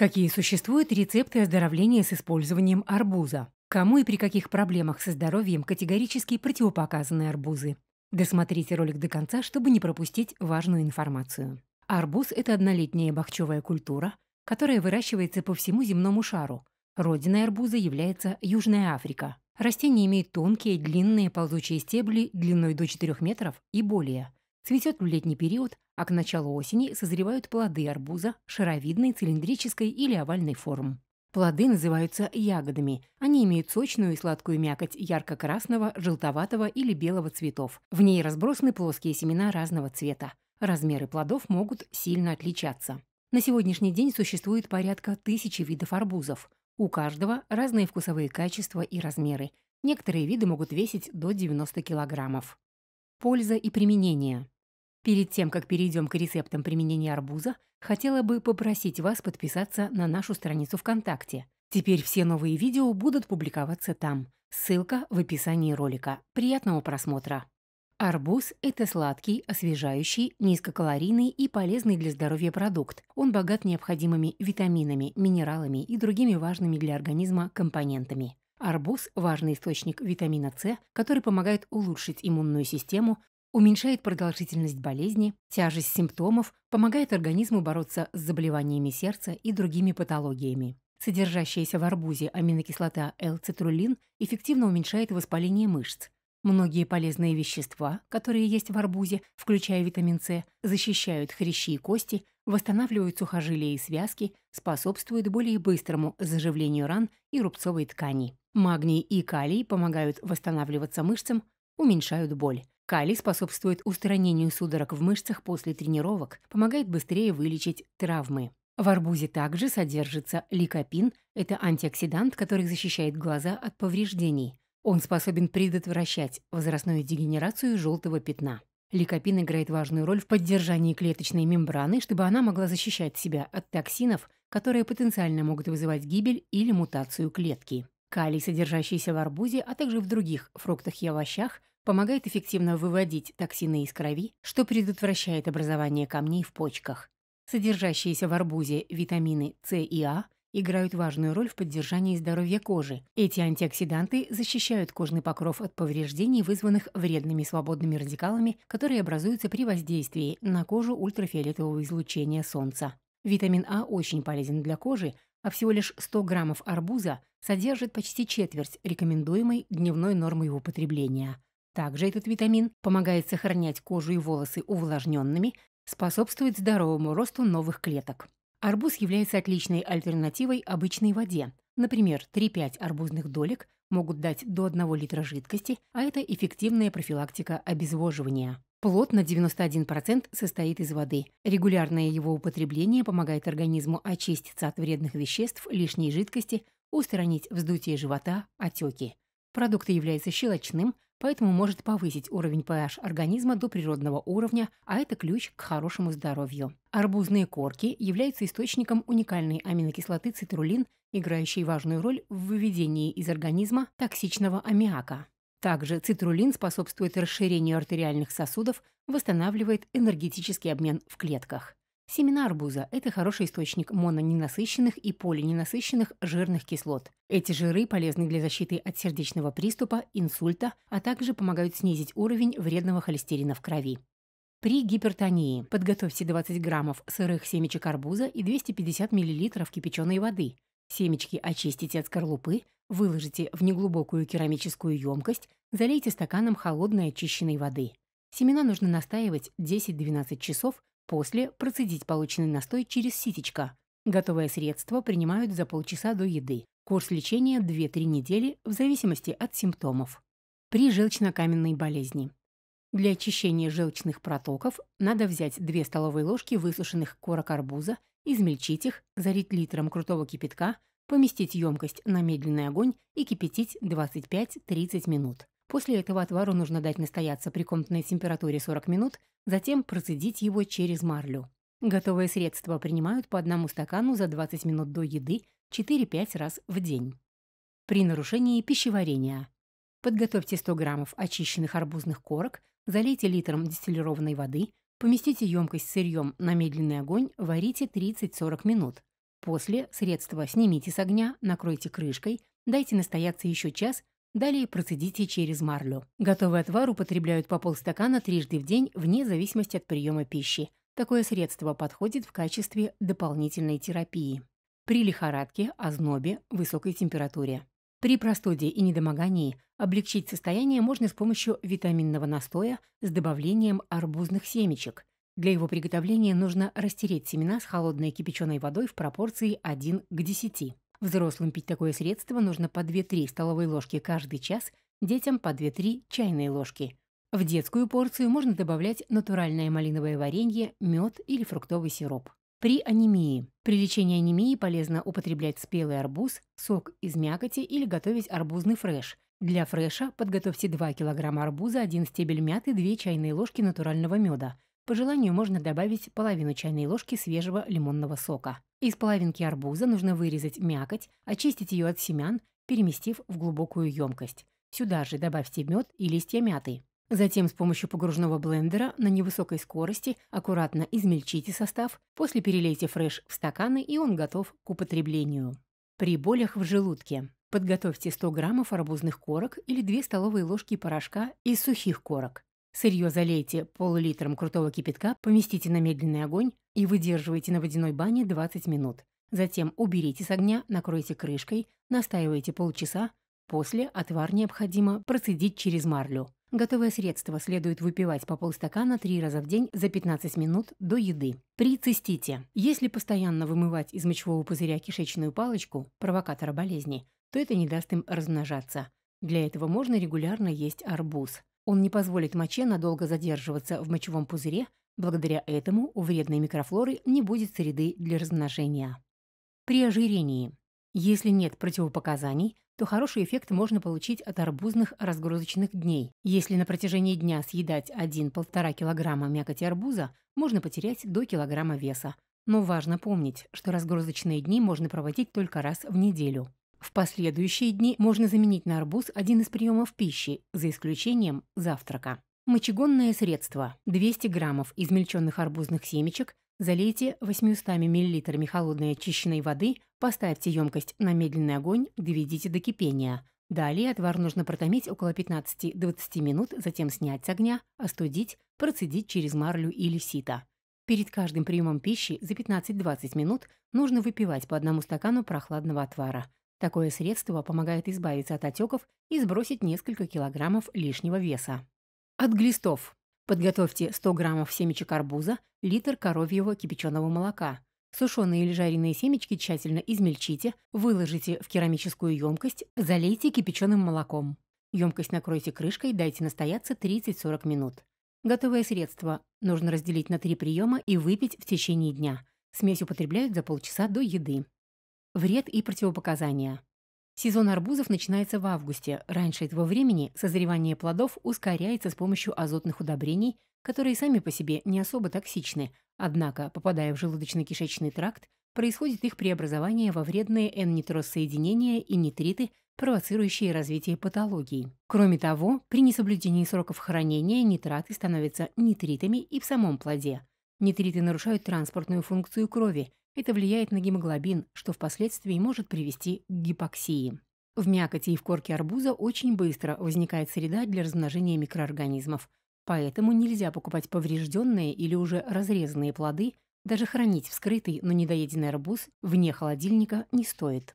Какие существуют рецепты оздоровления с использованием арбуза? Кому и при каких проблемах со здоровьем категорически противопоказаны арбузы? Досмотрите ролик до конца, чтобы не пропустить важную информацию. Арбуз – это однолетняя бахчевая культура, которая выращивается по всему земному шару. Родиной арбуза является Южная Африка. Растение имеет тонкие, длинные ползучие стебли длиной до 4 метров и более – Цветет в летний период, а к началу осени созревают плоды арбуза шаровидной, цилиндрической или овальной форм. Плоды называются ягодами. Они имеют сочную и сладкую мякоть ярко-красного, желтоватого или белого цветов. В ней разбросаны плоские семена разного цвета. Размеры плодов могут сильно отличаться. На сегодняшний день существует порядка тысячи видов арбузов. У каждого разные вкусовые качества и размеры. Некоторые виды могут весить до 90 килограммов. Польза и применение. Перед тем, как перейдем к рецептам применения арбуза, хотела бы попросить вас подписаться на нашу страницу ВКонтакте. Теперь все новые видео будут публиковаться там. Ссылка в описании ролика. Приятного просмотра! Арбуз – это сладкий, освежающий, низкокалорийный и полезный для здоровья продукт. Он богат необходимыми витаминами, минералами и другими важными для организма компонентами. Арбуз – важный источник витамина С, который помогает улучшить иммунную систему, уменьшает продолжительность болезни, тяжесть симптомов, помогает организму бороться с заболеваниями сердца и другими патологиями. Содержащаяся в арбузе аминокислота l цитрулин эффективно уменьшает воспаление мышц. Многие полезные вещества, которые есть в арбузе, включая витамин С, защищают хрящи и кости, восстанавливают сухожилия и связки, способствуют более быстрому заживлению ран и рубцовой ткани. Магний и калий помогают восстанавливаться мышцам, уменьшают боль. Калий способствует устранению судорог в мышцах после тренировок, помогает быстрее вылечить травмы. В арбузе также содержится ликопин, это антиоксидант, который защищает глаза от повреждений. Он способен предотвращать возрастную дегенерацию желтого пятна. Ликопин играет важную роль в поддержании клеточной мембраны, чтобы она могла защищать себя от токсинов, которые потенциально могут вызывать гибель или мутацию клетки. Калий, содержащийся в арбузе, а также в других фруктах и овощах, помогает эффективно выводить токсины из крови, что предотвращает образование камней в почках. Содержащиеся в арбузе витамины С и А играют важную роль в поддержании здоровья кожи. Эти антиоксиданты защищают кожный покров от повреждений, вызванных вредными свободными радикалами, которые образуются при воздействии на кожу ультрафиолетового излучения солнца. Витамин А очень полезен для кожи, а всего лишь 100 граммов арбуза содержит почти четверть рекомендуемой дневной нормы его потребления – также этот витамин помогает сохранять кожу и волосы увлажненными, способствует здоровому росту новых клеток. Арбуз является отличной альтернативой обычной воде. Например, 3-5 арбузных долек могут дать до 1 литра жидкости, а это эффективная профилактика обезвоживания. Плод на 91% состоит из воды. Регулярное его употребление помогает организму очиститься от вредных веществ, лишней жидкости, устранить вздутие живота, отеки. Продукт является щелочным, поэтому может повысить уровень pH организма до природного уровня, а это ключ к хорошему здоровью. Арбузные корки являются источником уникальной аминокислоты цитрулин, играющей важную роль в выведении из организма токсичного аммиака. Также цитрулин способствует расширению артериальных сосудов, восстанавливает энергетический обмен в клетках. Семена арбуза – это хороший источник мононенасыщенных и полиненасыщенных жирных кислот. Эти жиры полезны для защиты от сердечного приступа, инсульта, а также помогают снизить уровень вредного холестерина в крови. При гипертонии подготовьте 20 граммов сырых семечек арбуза и 250 мл кипяченой воды. Семечки очистите от скорлупы, выложите в неглубокую керамическую емкость, залейте стаканом холодной очищенной воды. Семена нужно настаивать 10-12 часов После процедить полученный настой через ситечко. Готовое средство принимают за полчаса до еды. Курс лечения 2-3 недели в зависимости от симптомов. При желчно-каменной болезни. Для очищения желчных протоков надо взять 2 столовые ложки высушенных корок арбуза, измельчить их, залить литром крутого кипятка, поместить емкость на медленный огонь и кипятить 25-30 минут. После этого отвару нужно дать настояться при комнатной температуре 40 минут, затем процедить его через марлю. Готовое средство принимают по одному стакану за 20 минут до еды 4-5 раз в день. При нарушении пищеварения. Подготовьте 100 граммов очищенных арбузных корок, залейте литром дистиллированной воды, поместите емкость с сырьем на медленный огонь, варите 30-40 минут. После средство снимите с огня, накройте крышкой, дайте настояться еще час, Далее процедите через марлю. Готовый отвар употребляют по полстакана трижды в день вне зависимости от приема пищи. Такое средство подходит в качестве дополнительной терапии. При лихорадке, ознобе, высокой температуре. При простуде и недомогании облегчить состояние можно с помощью витаминного настоя с добавлением арбузных семечек. Для его приготовления нужно растереть семена с холодной кипяченой водой в пропорции 1 к 10. Взрослым пить такое средство нужно по 2-3 столовые ложки каждый час, детям по 2-3 чайные ложки. В детскую порцию можно добавлять натуральное малиновое варенье, мед или фруктовый сироп. При анемии. При лечении анемии полезно употреблять спелый арбуз, сок из мякоти или готовить арбузный фреш. Для фреша подготовьте 2 кг арбуза, 1 стебель мяты, 2 чайные ложки натурального меда – по желанию можно добавить половину чайной ложки свежего лимонного сока. Из половинки арбуза нужно вырезать мякоть, очистить ее от семян, переместив в глубокую емкость. Сюда же добавьте мед и листья мяты. Затем с помощью погружного блендера на невысокой скорости аккуратно измельчите состав, после перелейте фреш в стаканы и он готов к употреблению. При болях в желудке подготовьте 100 граммов арбузных корок или 2 столовые ложки порошка из сухих корок. Сырье залейте полулитром крутого кипятка, поместите на медленный огонь и выдерживайте на водяной бане 20 минут. Затем уберите с огня, накройте крышкой, настаивайте полчаса. После отвар необходимо процедить через марлю. Готовое средство следует выпивать по полстакана три раза в день за 15 минут до еды. При цистите. Если постоянно вымывать из мочевого пузыря кишечную палочку, провокатора болезни, то это не даст им размножаться. Для этого можно регулярно есть арбуз. Он не позволит моче надолго задерживаться в мочевом пузыре, благодаря этому у вредной микрофлоры не будет среды для размножения. При ожирении. Если нет противопоказаний, то хороший эффект можно получить от арбузных разгрузочных дней. Если на протяжении дня съедать 1-1,5 кг мякоти арбуза, можно потерять до килограмма веса. Но важно помнить, что разгрузочные дни можно проводить только раз в неделю. В последующие дни можно заменить на арбуз один из приемов пищи, за исключением завтрака. Мочегонное средство. 200 граммов измельченных арбузных семечек залейте 800 мл холодной очищенной воды, поставьте емкость на медленный огонь, доведите до кипения. Далее отвар нужно протомить около 15-20 минут, затем снять с огня, остудить, процедить через марлю или сито. Перед каждым приемом пищи за 15-20 минут нужно выпивать по одному стакану прохладного отвара. Такое средство помогает избавиться от отеков и сбросить несколько килограммов лишнего веса. От глистов. Подготовьте 100 граммов семечек арбуза, литр коровьего кипяченого молока. Сушеные или жареные семечки тщательно измельчите, выложите в керамическую емкость, залейте кипяченым молоком. Емкость накройте крышкой, дайте настояться 30-40 минут. Готовое средство нужно разделить на три приема и выпить в течение дня. Смесь употребляют за полчаса до еды. Вред и противопоказания. Сезон арбузов начинается в августе. Раньше этого времени созревание плодов ускоряется с помощью азотных удобрений, которые сами по себе не особо токсичны, однако, попадая в желудочно-кишечный тракт, происходит их преобразование во вредные N-нитросоединения и нитриты, провоцирующие развитие патологий. Кроме того, при несоблюдении сроков хранения нитраты становятся нитритами и в самом плоде. Нитриты нарушают транспортную функцию крови – это влияет на гемоглобин, что впоследствии может привести к гипоксии. В мякоти и в корке арбуза очень быстро возникает среда для размножения микроорганизмов, поэтому нельзя покупать поврежденные или уже разрезанные плоды, даже хранить вскрытый, но недоеденный арбуз вне холодильника не стоит.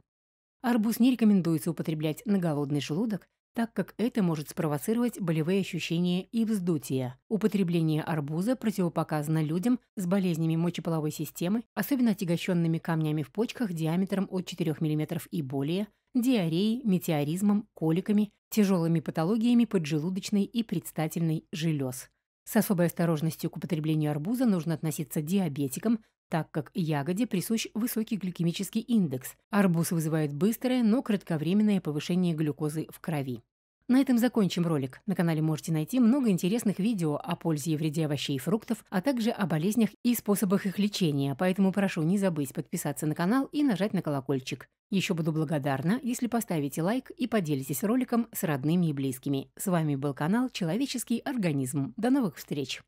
Арбуз не рекомендуется употреблять на голодный желудок так как это может спровоцировать болевые ощущения и вздутие. Употребление арбуза противопоказано людям с болезнями мочеполовой системы, особенно отягощенными камнями в почках диаметром от 4 мм и более, диареей, метеоризмом, коликами, тяжелыми патологиями поджелудочной и предстательной желез. С особой осторожностью к употреблению арбуза нужно относиться диабетикам, так как ягоде присущ высокий гликемический индекс. Арбуз вызывает быстрое, но кратковременное повышение глюкозы в крови. На этом закончим ролик. На канале можете найти много интересных видео о пользе и вреде овощей и фруктов, а также о болезнях и способах их лечения, поэтому прошу не забыть подписаться на канал и нажать на колокольчик. Еще буду благодарна, если поставите лайк и поделитесь роликом с родными и близкими. С вами был канал «Человеческий организм». До новых встреч!